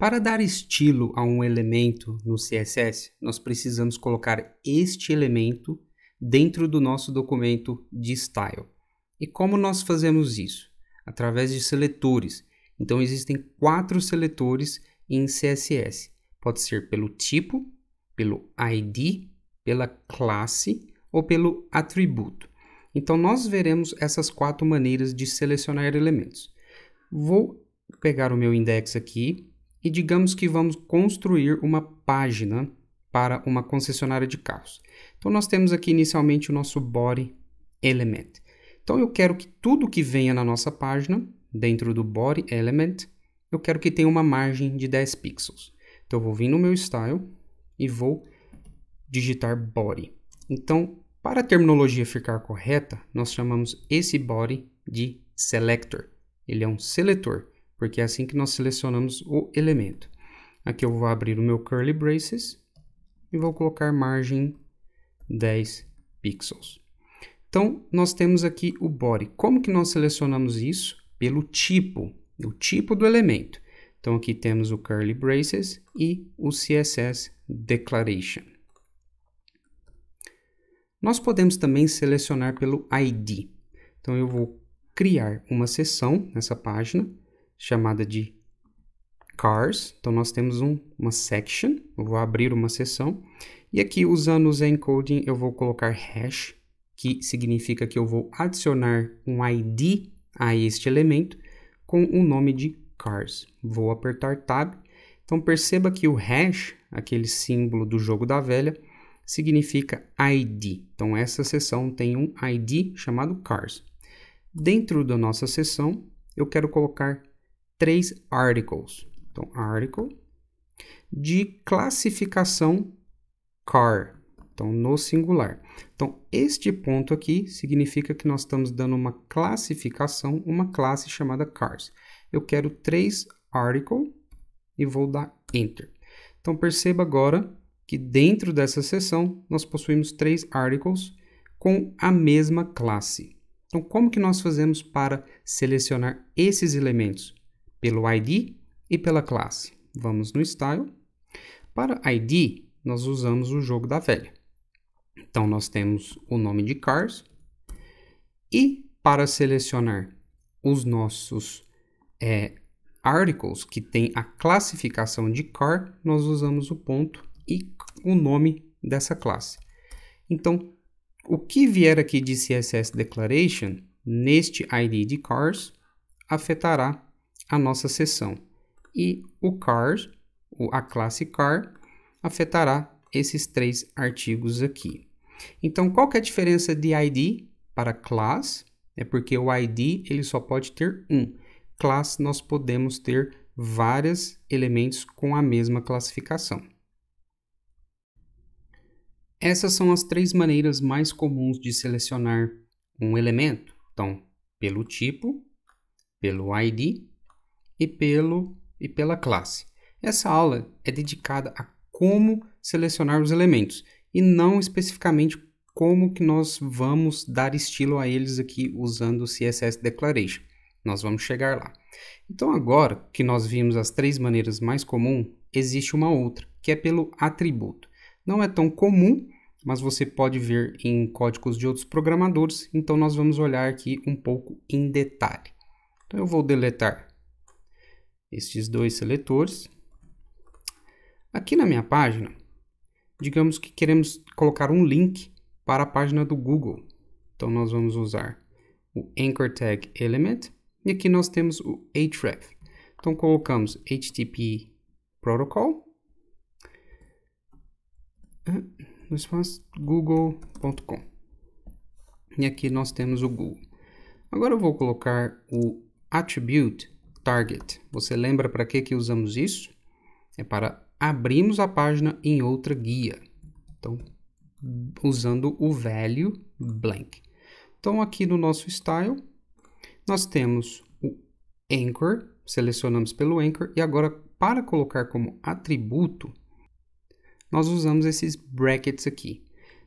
Para dar estilo a um elemento no CSS, nós precisamos colocar este elemento dentro do nosso documento de style. E como nós fazemos isso? Através de seletores. Então existem quatro seletores em CSS. Pode ser pelo tipo, pelo ID, pela classe ou pelo atributo. Então nós veremos essas quatro maneiras de selecionar elementos. Vou pegar o meu index aqui, e digamos que vamos construir uma página para uma concessionária de carros. Então nós temos aqui inicialmente o nosso body element. Então eu quero que tudo que venha na nossa página, dentro do body element, eu quero que tenha uma margem de 10 pixels. Então eu vou vir no meu style e vou digitar body. Então, para a terminologia ficar correta, nós chamamos esse body de selector. Ele é um seletor porque é assim que nós selecionamos o elemento. Aqui eu vou abrir o meu curly braces e vou colocar margem 10 pixels. Então, nós temos aqui o body. Como que nós selecionamos isso? Pelo tipo, o tipo do elemento. Então, aqui temos o curly braces e o CSS declaration. Nós podemos também selecionar pelo ID. Então, eu vou criar uma seção nessa página chamada de cars. Então, nós temos um, uma section, eu vou abrir uma seção. E aqui, usando o Zencoding, eu vou colocar hash, que significa que eu vou adicionar um ID a este elemento com o nome de cars. Vou apertar Tab. Então, perceba que o hash, aquele símbolo do jogo da velha, significa ID. Então, essa seção tem um ID chamado cars. Dentro da nossa seção, eu quero colocar três articles. Então, article de classificação car. Então, no singular. Então, este ponto aqui significa que nós estamos dando uma classificação, uma classe chamada cars. Eu quero três article e vou dar enter. Então, perceba agora que dentro dessa seção nós possuímos três articles com a mesma classe. Então, como que nós fazemos para selecionar esses elementos? pelo ID e pela classe. Vamos no Style. Para ID, nós usamos o jogo da velha. Então, nós temos o nome de cars. E para selecionar os nossos é, articles, que tem a classificação de car, nós usamos o ponto e o nome dessa classe. Então, o que vier aqui de CSS Declaration, neste ID de cars, afetará a nossa sessão. E o cars, a classe car, afetará esses três artigos aqui. Então, qual que é a diferença de ID para class? É porque o ID ele só pode ter um. Class nós podemos ter vários elementos com a mesma classificação. Essas são as três maneiras mais comuns de selecionar um elemento. Então, pelo tipo, pelo ID e, pelo, e pela classe. Essa aula é dedicada a como selecionar os elementos e não especificamente como que nós vamos dar estilo a eles aqui usando o CSS Declaration. Nós vamos chegar lá. Então agora que nós vimos as três maneiras mais comuns, existe uma outra, que é pelo atributo. Não é tão comum, mas você pode ver em códigos de outros programadores, então nós vamos olhar aqui um pouco em detalhe. Então eu vou deletar estes dois seletores. Aqui na minha página, digamos que queremos colocar um link para a página do Google. Então, nós vamos usar o Anchor Tag Element e aqui nós temos o href. Então, colocamos HTTP Protocol ah, google.com e aqui nós temos o Google. Agora eu vou colocar o attribute target. Você lembra para que, que usamos isso? É para abrirmos a página em outra guia. Então, usando o value blank. Então, aqui no nosso style, nós temos o anchor, selecionamos pelo anchor, e agora, para colocar como atributo, nós usamos esses brackets aqui.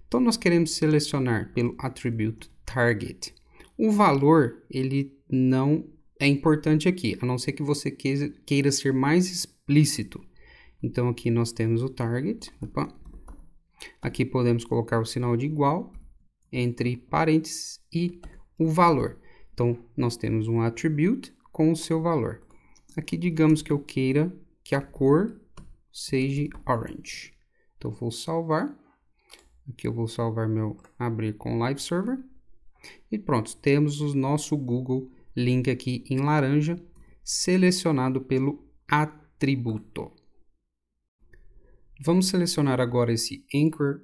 Então, nós queremos selecionar pelo atributo target. O valor, ele não é importante aqui, a não ser que você queira ser mais explícito. Então, aqui nós temos o target. Opa. Aqui podemos colocar o sinal de igual entre parênteses e o valor. Então, nós temos um attribute com o seu valor. Aqui, digamos que eu queira que a cor seja orange. Então, vou salvar. Aqui eu vou salvar meu abrir com live server. E pronto, temos o nosso Google link aqui em laranja, selecionado pelo atributo. Vamos selecionar agora esse anchor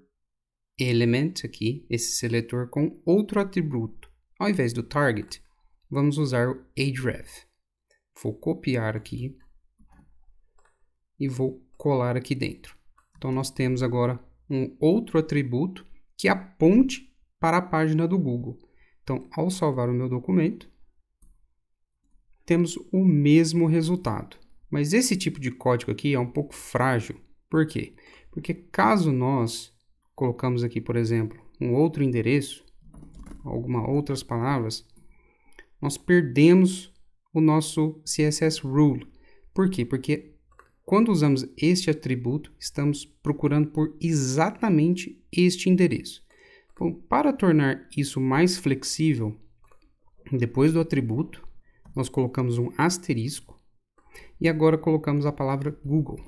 element aqui, esse seletor com outro atributo. Ao invés do target, vamos usar o href. Vou copiar aqui e vou colar aqui dentro. Então nós temos agora um outro atributo que é aponte para a página do Google. Então, ao salvar o meu documento, temos o mesmo resultado. Mas esse tipo de código aqui é um pouco frágil. Por quê? Porque caso nós colocamos aqui, por exemplo, um outro endereço, algumas outras palavras, nós perdemos o nosso CSS rule. Por quê? Porque quando usamos este atributo, estamos procurando por exatamente este endereço. Então, para tornar isso mais flexível, depois do atributo, nós colocamos um asterisco e agora colocamos a palavra Google.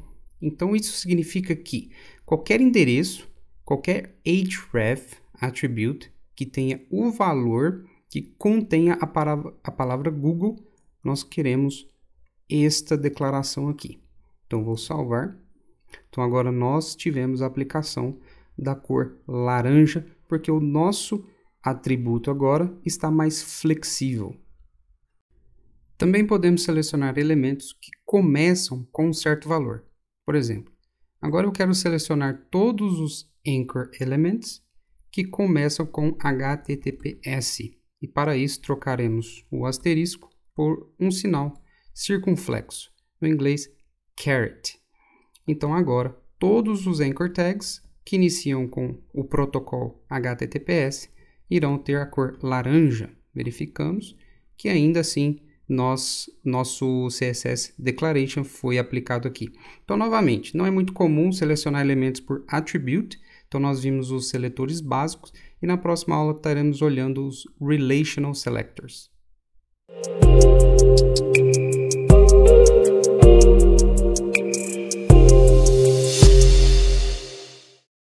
Então isso significa que qualquer endereço, qualquer href attribute que tenha o valor que contenha a palavra, a palavra Google, nós queremos esta declaração aqui. Então vou salvar. Então agora nós tivemos a aplicação da cor laranja, porque o nosso atributo agora está mais flexível. Também podemos selecionar elementos que começam com um certo valor. Por exemplo, agora eu quero selecionar todos os anchor elements que começam com HTTPS. E para isso trocaremos o asterisco por um sinal circunflexo, no inglês caret. Então agora todos os anchor tags que iniciam com o protocolo HTTPS irão ter a cor laranja. Verificamos que ainda assim nós, nosso CSS Declaration foi aplicado aqui. Então, novamente, não é muito comum selecionar elementos por attribute, então nós vimos os seletores básicos e na próxima aula estaremos olhando os Relational Selectors.